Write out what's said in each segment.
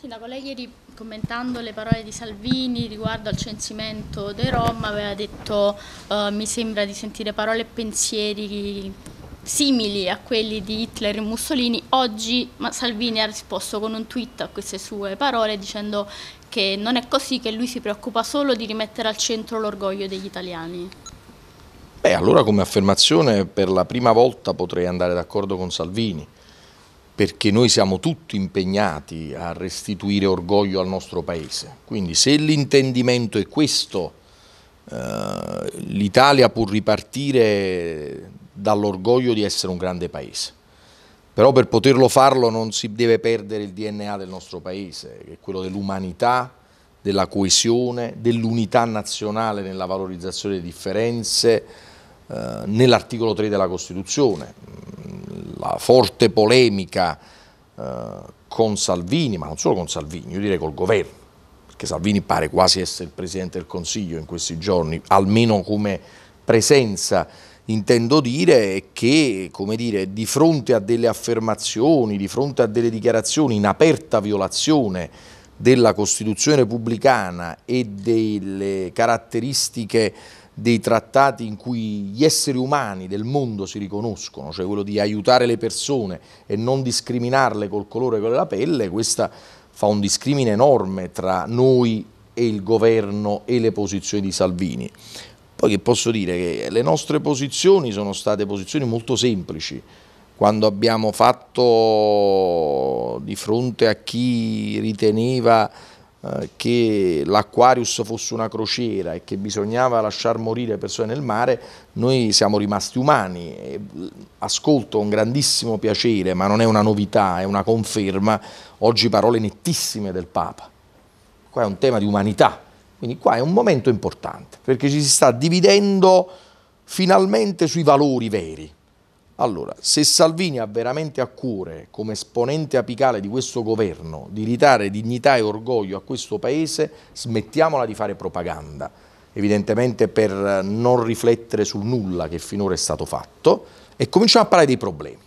Sindaco, lei ieri commentando le parole di Salvini riguardo al censimento dei Rom aveva detto eh, mi sembra di sentire parole e pensieri simili a quelli di Hitler e Mussolini, oggi ma Salvini ha risposto con un tweet a queste sue parole dicendo che non è così, che lui si preoccupa solo di rimettere al centro l'orgoglio degli italiani. Beh, allora come affermazione per la prima volta potrei andare d'accordo con Salvini, perché noi siamo tutti impegnati a restituire orgoglio al nostro Paese. Quindi se l'intendimento è questo, eh, l'Italia può ripartire dall'orgoglio di essere un grande Paese. Però per poterlo farlo non si deve perdere il DNA del nostro Paese, che è quello dell'umanità, della coesione, dell'unità nazionale nella valorizzazione delle differenze, eh, nell'articolo 3 della Costituzione. Mm, la forte polemica eh, con Salvini, ma non solo con Salvini, io direi col governo, perché Salvini pare quasi essere il Presidente del Consiglio in questi giorni, almeno come presenza intendo dire è che dire, di fronte a delle affermazioni, di fronte a delle dichiarazioni in aperta violazione della Costituzione repubblicana e delle caratteristiche dei trattati in cui gli esseri umani del mondo si riconoscono, cioè quello di aiutare le persone e non discriminarle col colore della pelle, questa fa un discrimine enorme tra noi e il governo e le posizioni di Salvini. Poi che posso dire che le nostre posizioni sono state posizioni molto semplici, quando abbiamo fatto di fronte a chi riteneva eh, che l'Aquarius fosse una crociera e che bisognava lasciar morire persone nel mare, noi siamo rimasti umani. Ascolto con grandissimo piacere, ma non è una novità, è una conferma, oggi parole nettissime del Papa. Qua è un tema di umanità, quindi qua è un momento importante, perché ci si sta dividendo finalmente sui valori veri. Allora, se Salvini ha veramente a cuore, come esponente apicale di questo governo, di ridare dignità e orgoglio a questo Paese, smettiamola di fare propaganda, evidentemente per non riflettere sul nulla che finora è stato fatto, e cominciamo a parlare dei problemi.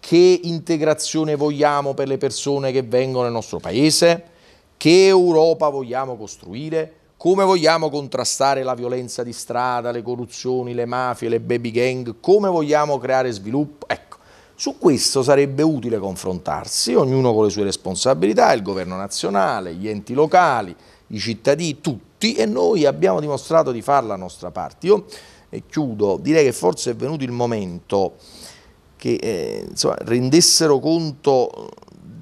Che integrazione vogliamo per le persone che vengono nel nostro Paese? Che Europa vogliamo costruire? Come vogliamo contrastare la violenza di strada, le corruzioni, le mafie, le baby gang? Come vogliamo creare sviluppo? Ecco, su questo sarebbe utile confrontarsi, ognuno con le sue responsabilità, il governo nazionale, gli enti locali, i cittadini, tutti, e noi abbiamo dimostrato di fare la nostra parte. Io e chiudo, direi che forse è venuto il momento che eh, insomma, rendessero conto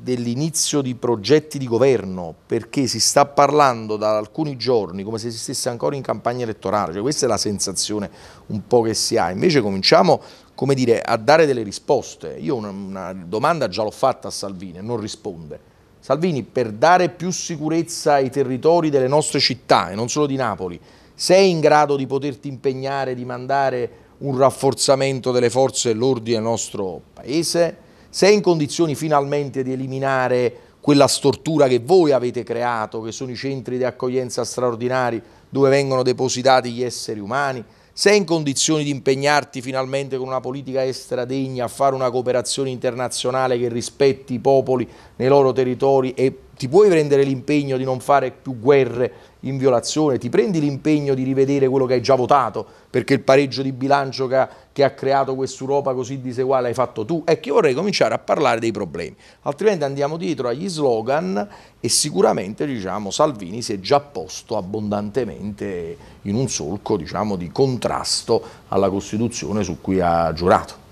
dell'inizio di progetti di governo, perché si sta parlando da alcuni giorni come se si stesse ancora in campagna elettorale, cioè questa è la sensazione un po' che si ha, invece cominciamo come dire, a dare delle risposte, io una, una domanda già l'ho fatta a Salvini e non risponde, Salvini per dare più sicurezza ai territori delle nostre città e non solo di Napoli, sei in grado di poterti impegnare di mandare un rafforzamento delle forze dell'ordine nel nostro paese? se è in condizioni finalmente di eliminare quella stortura che voi avete creato, che sono i centri di accoglienza straordinari dove vengono depositati gli esseri umani, sei in condizioni di impegnarti finalmente con una politica estera degna a fare una cooperazione internazionale che rispetti i popoli nei loro territori e ti puoi prendere l'impegno di non fare più guerre in violazione, ti prendi l'impegno di rivedere quello che hai già votato, perché il pareggio di bilancio che ha, che ha creato quest'Europa così diseguale hai fatto tu. Ecco, io vorrei cominciare a parlare dei problemi, altrimenti andiamo dietro agli slogan e sicuramente diciamo, Salvini si è già posto abbondantemente in un solco diciamo, di contrasto alla Costituzione su cui ha giurato.